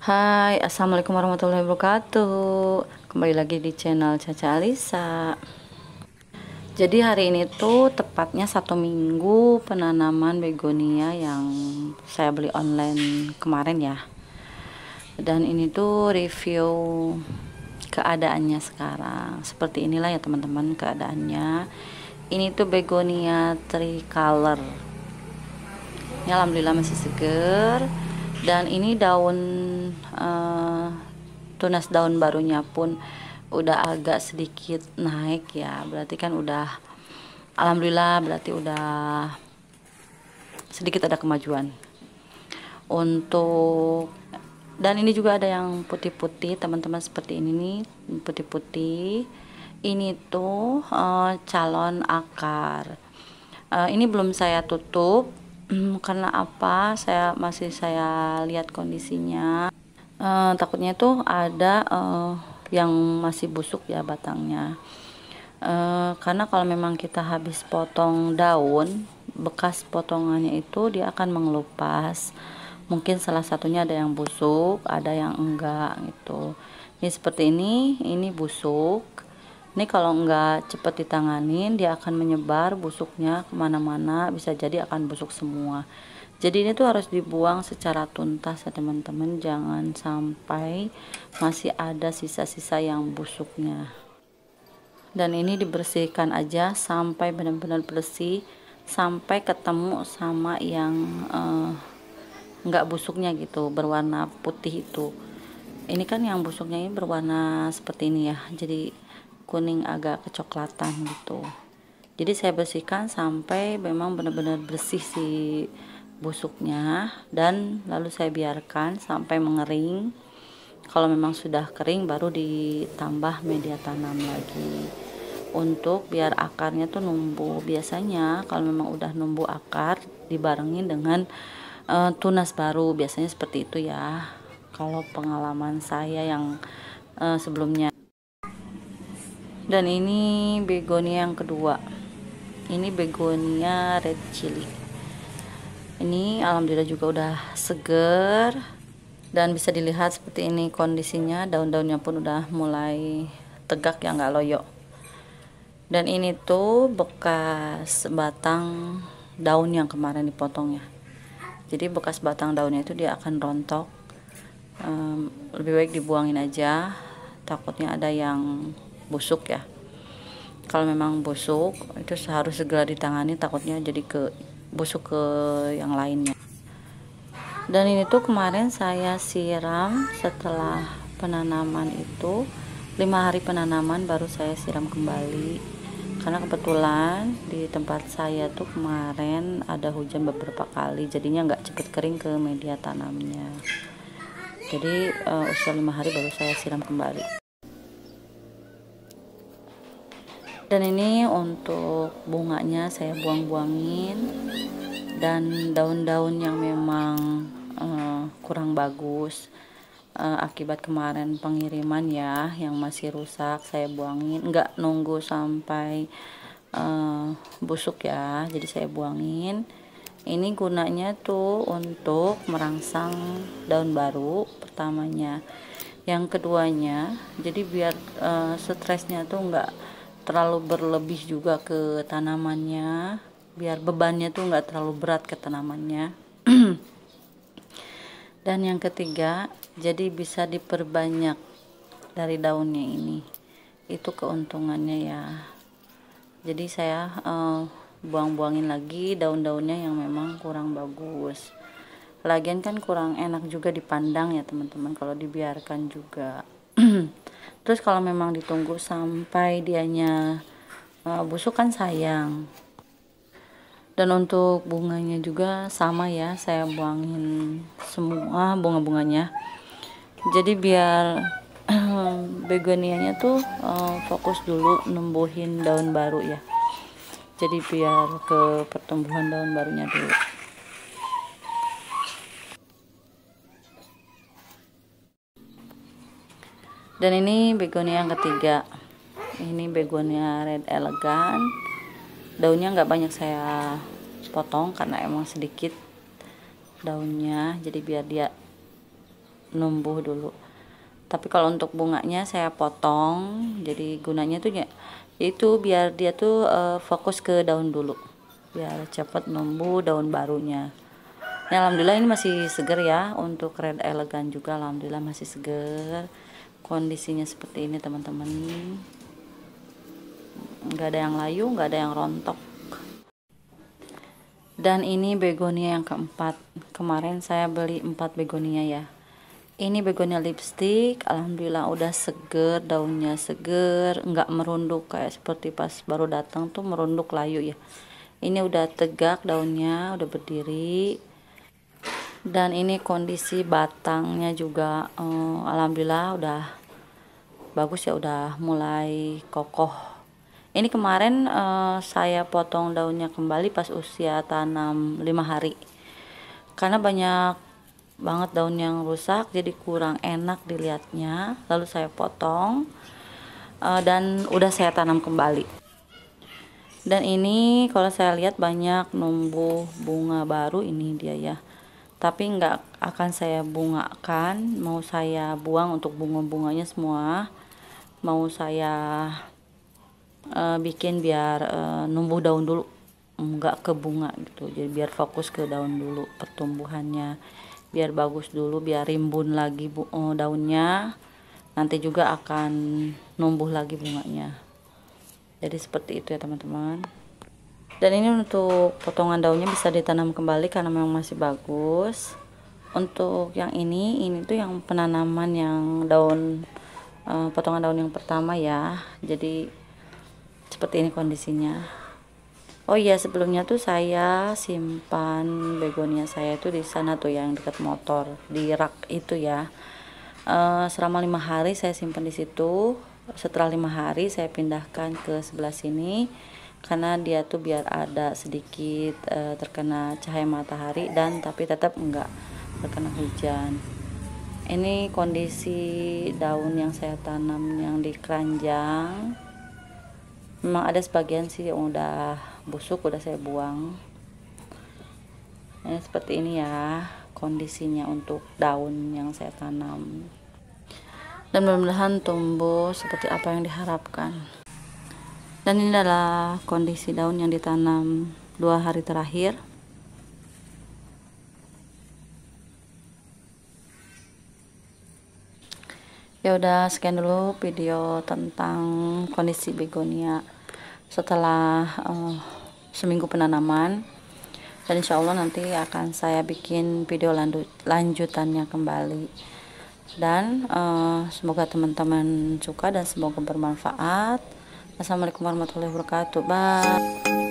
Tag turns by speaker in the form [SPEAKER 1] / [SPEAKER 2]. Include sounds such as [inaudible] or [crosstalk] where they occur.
[SPEAKER 1] Hai, Assalamualaikum warahmatullahi wabarakatuh Kembali lagi di channel Caca Alisa Jadi hari ini tuh tepatnya satu minggu penanaman begonia yang saya beli online kemarin ya Dan ini tuh review keadaannya sekarang Seperti inilah ya teman-teman keadaannya Ini tuh begonia tricolor Ini alhamdulillah masih seger dan ini daun uh, tunas daun barunya pun udah agak sedikit naik ya berarti kan udah alhamdulillah berarti udah sedikit ada kemajuan untuk dan ini juga ada yang putih-putih teman-teman seperti ini nih putih-putih ini tuh uh, calon akar uh, ini belum saya tutup Hmm, karena apa saya masih saya lihat kondisinya uh, takutnya tuh ada uh, yang masih busuk ya batangnya uh, karena kalau memang kita habis potong daun bekas potongannya itu dia akan mengelupas mungkin salah satunya ada yang busuk ada yang enggak gitu ini seperti ini ini busuk ini kalau nggak cepat ditanganin, dia akan menyebar busuknya kemana-mana, bisa jadi akan busuk semua. Jadi ini tuh harus dibuang secara tuntas ya teman-teman, jangan sampai masih ada sisa-sisa yang busuknya. Dan ini dibersihkan aja sampai benar-benar bersih, sampai ketemu sama yang eh, nggak uh, busuknya gitu, berwarna putih itu. Ini kan yang busuknya ini berwarna seperti ini ya, jadi kuning agak kecoklatan gitu jadi saya bersihkan sampai memang benar-benar bersih si busuknya dan lalu saya biarkan sampai mengering kalau memang sudah kering baru ditambah media tanam lagi untuk biar akarnya tuh numbuh biasanya kalau memang udah numbuh akar dibarengin dengan uh, tunas baru biasanya seperti itu ya kalau pengalaman saya yang uh, sebelumnya dan ini begonia yang kedua ini begonia red chili ini alhamdulillah juga udah seger dan bisa dilihat seperti ini kondisinya daun-daunnya pun udah mulai tegak ya nggak loyo dan ini tuh bekas batang daun yang kemarin dipotong ya. jadi bekas batang daunnya itu dia akan rontok um, lebih baik dibuangin aja takutnya ada yang busuk ya kalau memang busuk itu harus segera ditangani takutnya jadi ke busuk ke yang lainnya dan ini tuh kemarin saya siram setelah penanaman itu lima hari penanaman baru saya siram kembali karena kebetulan di tempat saya tuh kemarin ada hujan beberapa kali jadinya nggak cepet kering ke media tanamnya jadi uh, usia lima hari baru saya siram kembali dan ini untuk bunganya saya buang-buangin dan daun-daun yang memang uh, kurang bagus uh, akibat kemarin pengiriman ya yang masih rusak saya buangin nggak nunggu sampai uh, busuk ya jadi saya buangin ini gunanya tuh untuk merangsang daun baru pertamanya yang keduanya jadi biar uh, stresnya tuh nggak terlalu berlebih juga ke tanamannya biar bebannya tuh nggak terlalu berat ke tanamannya [clears throat] dan yang ketiga jadi bisa diperbanyak dari daunnya ini itu keuntungannya ya jadi saya uh, buang-buangin lagi daun-daunnya yang memang kurang bagus lagian kan kurang enak juga dipandang ya teman-teman kalau dibiarkan juga [clears throat] terus kalau memang ditunggu sampai dianya uh, busuk kan sayang dan untuk bunganya juga sama ya saya buangin semua bunga-bunganya jadi biar [clears throat] begonianya tuh uh, fokus dulu nembuhin daun baru ya jadi biar ke pertumbuhan daun barunya dulu dan ini begonia yang ketiga ini begonia red elegan daunnya nggak banyak saya potong karena emang sedikit daunnya jadi biar dia numbuh dulu tapi kalau untuk bunganya saya potong jadi gunanya tuh ya itu biar dia tuh uh, fokus ke daun dulu biar cepat numbuh daun barunya ya alhamdulillah ini masih seger ya untuk red elegan juga alhamdulillah masih seger kondisinya seperti ini teman-teman nggak ada yang layu nggak ada yang rontok dan ini begonia yang keempat kemarin saya beli empat begonia ya ini begonia lipstick alhamdulillah udah seger daunnya seger nggak merunduk kayak seperti pas baru datang tuh merunduk layu ya ini udah tegak daunnya udah berdiri dan ini kondisi batangnya juga eh, alhamdulillah udah bagus ya udah mulai kokoh ini kemarin uh, saya potong daunnya kembali pas usia tanam 5 hari karena banyak banget daun yang rusak jadi kurang enak dilihatnya lalu saya potong uh, dan udah saya tanam kembali dan ini kalau saya lihat banyak numbuh bunga baru ini dia ya tapi nggak akan saya bungakan mau saya buang untuk bunga-bunganya semua mau saya uh, bikin biar uh, numbuh daun dulu enggak ke bunga gitu jadi biar fokus ke daun dulu pertumbuhannya biar bagus dulu biar rimbun lagi bu uh, daunnya nanti juga akan numbuh lagi bunganya jadi seperti itu ya teman-teman dan ini untuk potongan daunnya bisa ditanam kembali karena memang masih bagus untuk yang ini ini tuh yang penanaman yang daun Eh, potongan daun yang pertama ya jadi seperti ini kondisinya Oh iya sebelumnya tuh saya simpan begonia saya itu di sana tuh yang dekat motor di rak itu ya uh, selama lima hari saya simpan di situ setelah lima hari saya pindahkan ke sebelah sini karena dia tuh biar ada sedikit uh, terkena cahaya matahari dan tapi tetap enggak terkena hujan ini kondisi daun yang saya tanam yang di keranjang memang ada sebagian sih yang udah busuk udah saya buang ini ya, seperti ini ya kondisinya untuk daun yang saya tanam dan mudah-mudahan tumbuh seperti apa yang diharapkan dan ini adalah kondisi daun yang ditanam dua hari terakhir ya udah sekian dulu video tentang kondisi begonia setelah uh, seminggu penanaman dan insya Allah nanti akan saya bikin video lanjut lanjutannya kembali dan uh, semoga teman-teman suka dan semoga bermanfaat Assalamualaikum warahmatullahi wabarakatuh bye